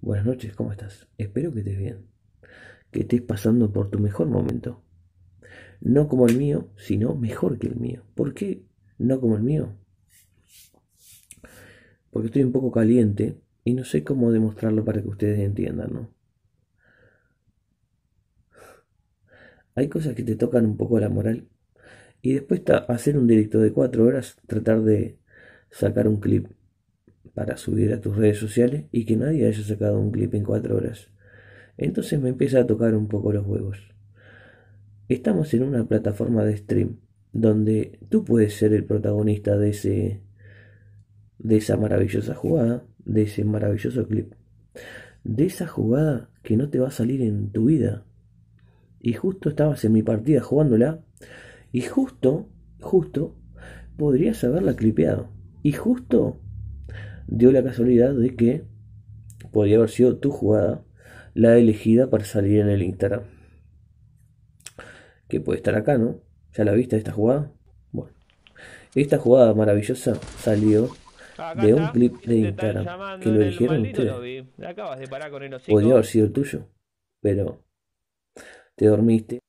Buenas noches, ¿cómo estás? Espero que estés bien, que estés pasando por tu mejor momento. No como el mío, sino mejor que el mío. ¿Por qué no como el mío? Porque estoy un poco caliente y no sé cómo demostrarlo para que ustedes entiendan, ¿no? Hay cosas que te tocan un poco la moral. Y después hacer un directo de cuatro horas, tratar de sacar un clip para subir a tus redes sociales y que nadie haya sacado un clip en 4 horas. Entonces me empieza a tocar un poco los huevos. Estamos en una plataforma de stream donde tú puedes ser el protagonista de ese de esa maravillosa jugada, de ese maravilloso clip, de esa jugada que no te va a salir en tu vida. Y justo estabas en mi partida jugándola y justo, justo podrías haberla clipeado. Y justo dio la casualidad de que podría haber sido tu jugada la elegida para salir en el Instagram. Que puede estar acá, ¿no? ¿Ya la viste esta jugada? Bueno, esta jugada maravillosa salió ah, de un clip de Instagram que lo eligieron ustedes. Podría haber sido el tuyo, pero te dormiste.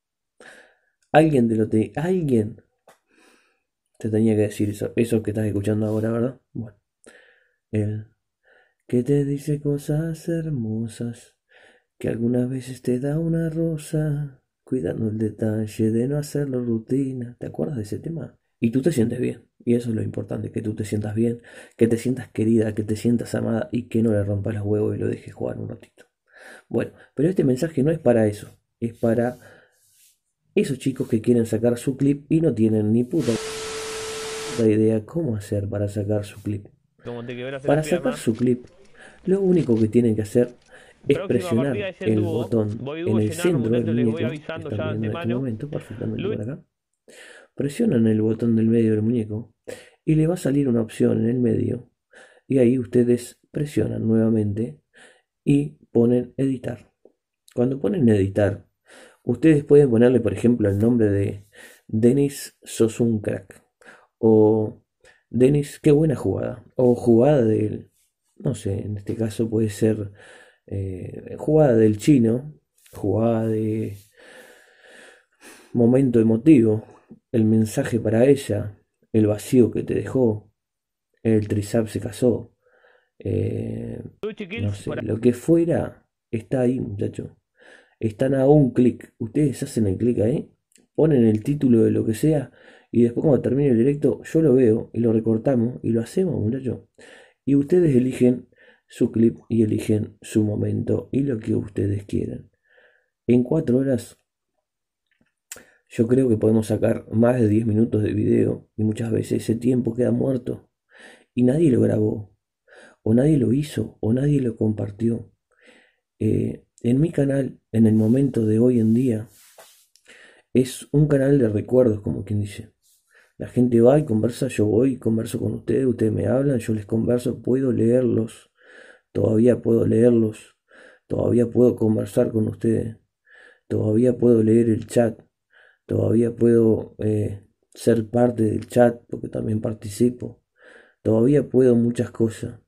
Alguien de lo te. Alguien te tenía que decir eso, eso que estás escuchando ahora, ¿verdad? Bueno. Él, que te dice cosas hermosas, que algunas veces te da una rosa, cuidando el detalle de no hacerlo rutina. ¿Te acuerdas de ese tema? Y tú te sientes bien. Y eso es lo importante, que tú te sientas bien, que te sientas querida, que te sientas amada y que no le rompas los huevos y lo dejes jugar un ratito. Bueno, pero este mensaje no es para eso, es para esos chicos que quieren sacar su clip y no tienen ni puta idea cómo hacer para sacar su clip. Para sacar su clip, lo único que tienen que hacer es presionar el botón en el centro del muñeco. Presionan el botón del medio del muñeco y le va a salir una opción en el medio. Y ahí ustedes presionan nuevamente y ponen editar. Cuando ponen editar, ustedes pueden ponerle, por ejemplo, el nombre de Denis Sos o Denis, qué buena jugada. O jugada del, no sé, en este caso puede ser eh, jugada del chino, jugada de momento emotivo, el mensaje para ella, el vacío que te dejó, el trisap se casó, eh, no sé, lo que fuera, está ahí, muchacho. Están a un clic. Ustedes hacen el clic ahí, ponen el título de lo que sea y después cuando termine el directo, yo lo veo y lo recortamos y lo hacemos, yo? Y ustedes eligen su clip y eligen su momento y lo que ustedes quieran. En cuatro horas, yo creo que podemos sacar más de 10 minutos de video y muchas veces ese tiempo queda muerto y nadie lo grabó, o nadie lo hizo, o nadie lo compartió. Eh, en mi canal, en el momento de hoy en día, es un canal de recuerdos, como quien dice. La gente va y conversa, yo voy y converso con ustedes, ustedes me hablan, yo les converso, puedo leerlos, todavía puedo leerlos, todavía puedo conversar con ustedes, todavía puedo leer el chat, todavía puedo eh, ser parte del chat porque también participo, todavía puedo muchas cosas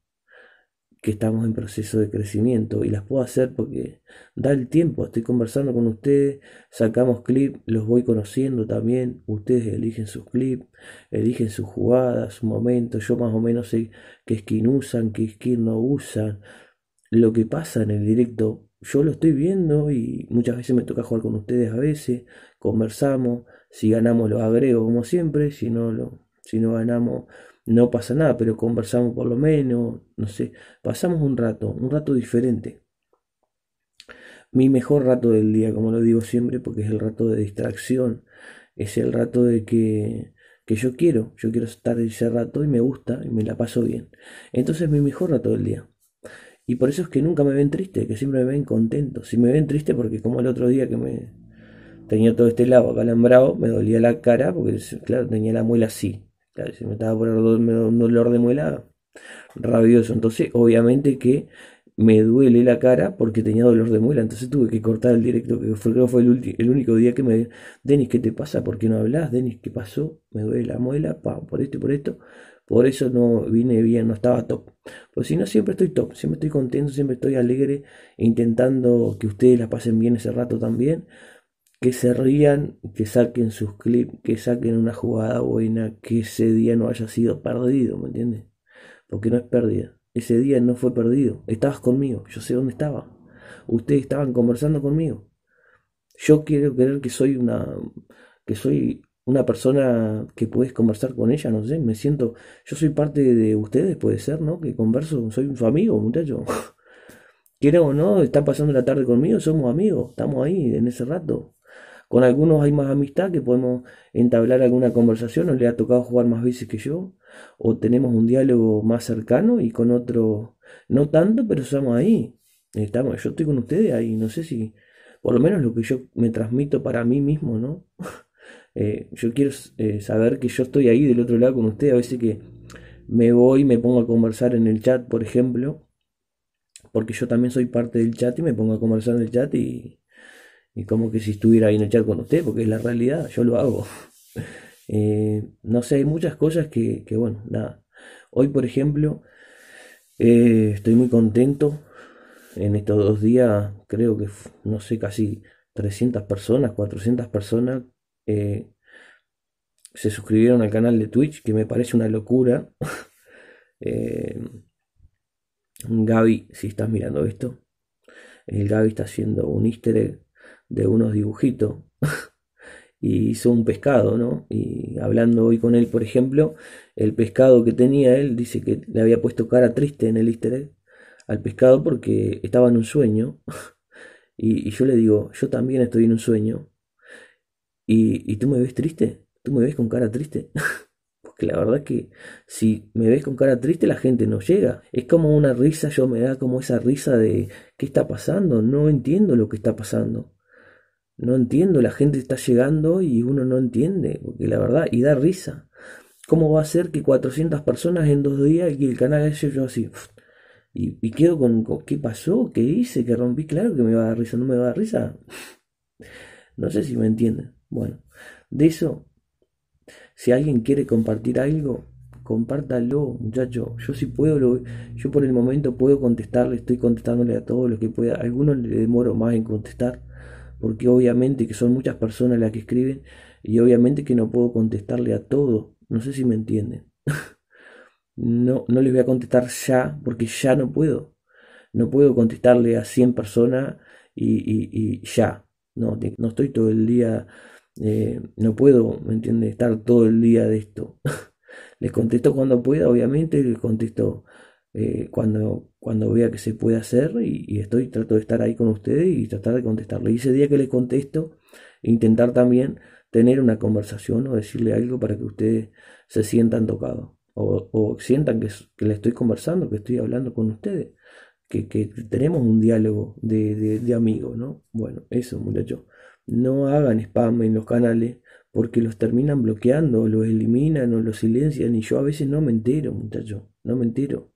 que estamos en proceso de crecimiento y las puedo hacer porque da el tiempo, estoy conversando con ustedes, sacamos clips, los voy conociendo también, ustedes eligen sus clips, eligen sus jugadas, sus momentos, yo más o menos sé qué skin usan, qué skin no usan, lo que pasa en el directo, yo lo estoy viendo y muchas veces me toca jugar con ustedes a veces, conversamos, si ganamos los agrego como siempre, si no lo si no ganamos, no pasa nada, pero conversamos por lo menos, no sé, pasamos un rato, un rato diferente. Mi mejor rato del día, como lo digo siempre, porque es el rato de distracción, es el rato de que, yo quiero, yo quiero estar ese rato y me gusta y me la paso bien. Entonces mi mejor rato del día. Y por eso es que nunca me ven triste, que siempre me ven contento. Si me ven triste porque como el otro día que me tenía todo este lado acalambrado, me dolía la cara porque claro, tenía la muela así si me estaba por un dolor de muela rabioso. Entonces, obviamente que me duele la cara porque tenía dolor de muela. Entonces tuve que cortar el directo, que fue, fue el, único día que me... Denis, ¿qué te pasa? ¿Por qué no hablas? Denis, ¿qué pasó? Me duele la muela, pa, por esto y por esto. Por eso no vine bien, no estaba top. Pues si no, siempre estoy top, siempre estoy contento, siempre estoy alegre, intentando que ustedes la pasen bien ese rato también que se rían, que saquen sus clips, que saquen una jugada buena, que ese día no haya sido perdido, ¿me entiendes? Porque no es pérdida. Ese día no fue perdido. Estabas conmigo, yo sé dónde estaba. Ustedes estaban conversando conmigo. Yo quiero creer que soy una que soy una persona que puedes conversar con ella, no sé, me siento, yo soy parte de ustedes, puede ser, ¿no? Que converso, soy su amigo, muchacho. Quiero o no, están pasando la tarde conmigo, somos amigos, estamos ahí en ese rato. Con algunos hay más amistad que podemos entablar alguna conversación, o le ha tocado jugar más veces que yo, o tenemos un diálogo más cercano y con otro no tanto, pero estamos ahí. Estamos, yo estoy con ustedes ahí, no sé si, por lo menos lo que yo me transmito para mí mismo, ¿no? Eh, yo quiero eh, saber que yo estoy ahí del otro lado con ustedes, a veces que me voy, y me pongo a conversar en el chat, por ejemplo, porque yo también soy parte del chat y me pongo a conversar en el chat y, y como que si estuviera ahí en el chat con usted, porque es la realidad, yo lo hago. Eh, no sé, hay muchas cosas que, bueno, nada. Hoy, por ejemplo, eh, estoy muy contento. En estos dos días, creo que, no sé, casi 300 personas, 400 personas eh, se suscribieron al canal de Twitch, que me parece una locura. Gaby, si estás mirando esto, el Gaby está haciendo un easter egg de unos dibujitos y hizo un pescado, ¿no? Y hablando hoy con él, por ejemplo, el pescado que tenía él dice que le había puesto cara triste en el easter al pescado porque estaba en un sueño. y, yo le digo, yo también estoy en un sueño. ¿Y, y tú me ves triste? ¿Tú me ves con cara triste? porque la verdad que si me ves con cara triste la gente no llega. Es como una risa, yo me da como esa risa de ¿qué está pasando? No entiendo lo que está pasando. No entiendo, la gente está llegando y uno no entiende, porque la verdad, y da risa. ¿Cómo va a ser que 400 personas en dos días y el canal ese yo así? Y, y quedo con, qué pasó, qué hice, que rompí, claro que me va a dar risa, no me va a dar risa. No sé si me entienden. Bueno, de eso, si alguien quiere compartir algo, compártalo, muchacho. Yo sí puedo, yo por el momento puedo contestarle, estoy contestándole a todos los que pueda. Algunos le demoro más en contestar porque obviamente que son muchas personas las que escriben y obviamente que no puedo contestarle a todo. No sé si me entienden. no, no les voy a contestar ya, porque ya no puedo. No puedo contestarle a 100 personas y, ya. No, no estoy todo el día, eh, no puedo, ¿me entiende Estar todo el día de esto. les contesto cuando pueda, obviamente, les contesto eh, cuando, cuando vea que se puede hacer y, estoy, trato de estar ahí con ustedes y tratar de contestarle. Y ese día que les contesto, intentar también tener una conversación o decirle algo para que ustedes se sientan tocados o, sientan que, que le estoy conversando, que estoy hablando con ustedes, que, tenemos un diálogo de, amigos, ¿no? Bueno, eso muchachos. No hagan spam en los canales porque los terminan bloqueando, los eliminan o los silencian y yo a veces no me entero, muchachos, no me entero.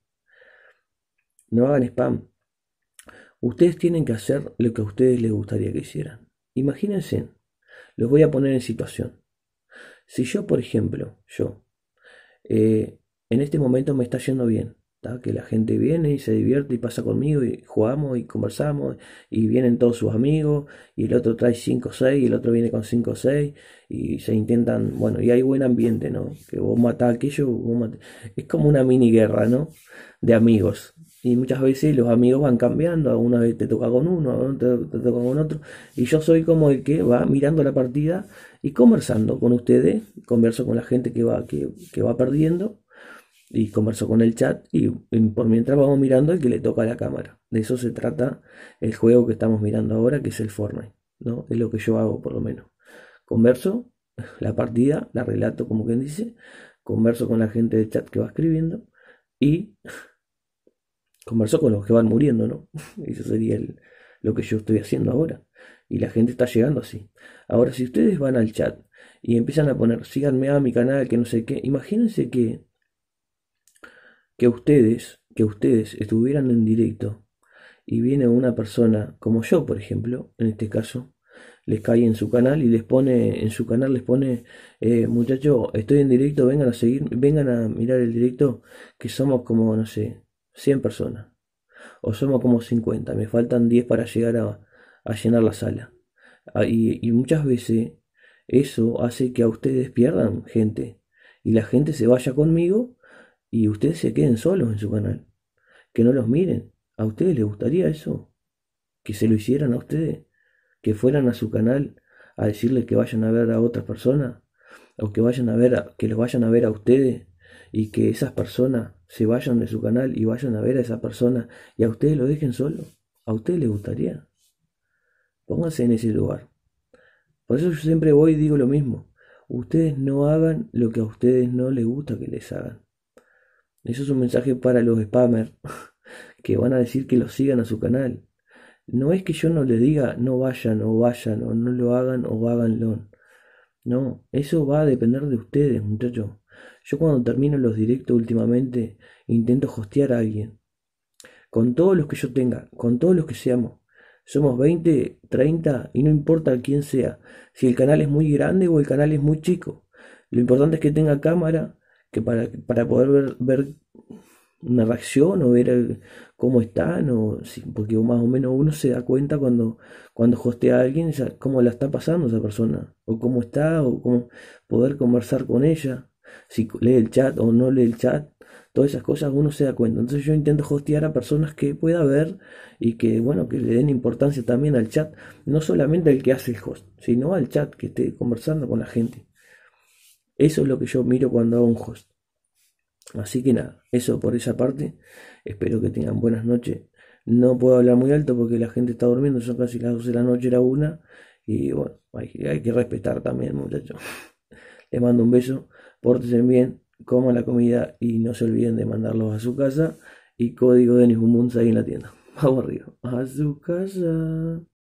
No hagan spam. Ustedes tienen que hacer lo que a ustedes les gustaría que hicieran. Imagínense, los voy a poner en situación. Si yo, por ejemplo, yo, eh, en este momento me está yendo bien, que la gente viene y se divierte y pasa conmigo y jugamos y conversamos y vienen todos sus amigos y el otro trae 5 o 6 y el otro viene con 5 o 6 y se intentan, bueno, y hay buen ambiente, ¿no? Que vos matás a aquello, vos matás. es como una mini guerra, ¿no? De amigos. Y muchas veces los amigos van cambiando, alguna vez te toca con uno, te, te toca con otro. Y yo soy como el que va mirando la partida y conversando con ustedes, converso con la gente que va, que, va perdiendo y converso con el chat y, por mientras vamos mirando el que le toca la cámara. De eso se trata el juego que estamos mirando ahora, que es el Fortnite, ¿no? Es lo que yo hago por lo menos. Converso la partida, la relato como quien dice, converso con la gente del chat que va escribiendo y conversó con los que van muriendo, ¿no? Eso sería lo que yo estoy haciendo ahora. Y la gente está llegando así. Ahora, si ustedes van al chat y empiezan a poner, síganme a mi canal, que no sé qué, imagínense que, que ustedes, que ustedes estuvieran en directo y viene una persona como yo, por ejemplo, en este caso, les cae en su canal y les pone, en su canal les pone, eh, muchachos, estoy en directo, vengan a seguir, vengan a mirar el directo, que somos como, no sé, 100 personas. O somos como 50, me faltan 10 para llegar a, llenar la sala. Ah, y, muchas veces eso hace que a ustedes pierdan gente. Y la gente se vaya conmigo y ustedes se queden solos en su canal. Que no los miren. ¿A ustedes les gustaría eso? Que se lo hicieran a ustedes. Que fueran a su canal a decirle que vayan a ver a otras personas. O que vayan a ver que los vayan a ver a ustedes y que esas personas se vayan de su canal y vayan a ver a esa persona y a ustedes lo dejen solo. ¿A ustedes les gustaría? Pónganse en ese lugar. Por eso yo siempre voy y digo lo mismo. Ustedes no hagan lo que a ustedes no les gusta que les hagan. Eso es un mensaje para los spammers que van a decir que los sigan a su canal. No es que yo no les diga no vayan o vayan o no lo hagan o háganlo. No, eso va a depender de ustedes, muchachos. Yo cuando termino los directos últimamente intento hostear a alguien. Con todos los que yo tenga, con todos los que seamos. Somos 20, 30 y no importa quién sea. Si el canal es muy grande o el canal es muy chico. Lo importante es que tenga cámara que para, para poder ver, una reacción o ver cómo están. O, porque más o menos uno se da cuenta cuando, cuando hostea a alguien cómo la está pasando esa persona. O cómo está o cómo poder conversar con ella si lee el chat o no lee el chat, todas esas cosas uno se da cuenta. Entonces yo intento hostear a personas que pueda ver y que, bueno, que le den importancia también al chat, no solamente al que hace el host, sino al chat que esté conversando con la gente. Eso es lo que yo miro cuando hago un host. Así que nada, eso por esa parte. Espero que tengan buenas noches. No puedo hablar muy alto porque la gente está durmiendo, son casi las 12 de la noche, era una. Y bueno, hay, hay que respetar también, muchachos. Les mando un beso. Pórtense bien, coman la comida y no se olviden de mandarlos a su casa. Y código de Nihumunza ahí en la tienda. Vamos arriba. A su casa.